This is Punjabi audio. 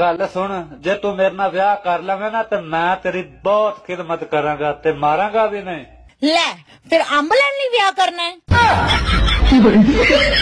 ਗੱਲ ਸੁਣ ਜੇ ਤੂੰ ਮੇਰੇ ਨਾਲ ਵਿਆਹ ਕਰ ਲਵੇਂ ਨਾ ਤੇ ਮੈਂ ਤੇਰੀ ਬਹੁਤ ਖਿਦਮਤ ਕਰਾਂਗਾ ਤੇ ਮਾਰਾਂਗਾ ਵੀ ਨਹੀਂ ਲੈ ਫਿਰ ਅੰਬਲਨ ਨਹੀਂ ਵਿਆਹ ਕਰਨਾ ਹੈ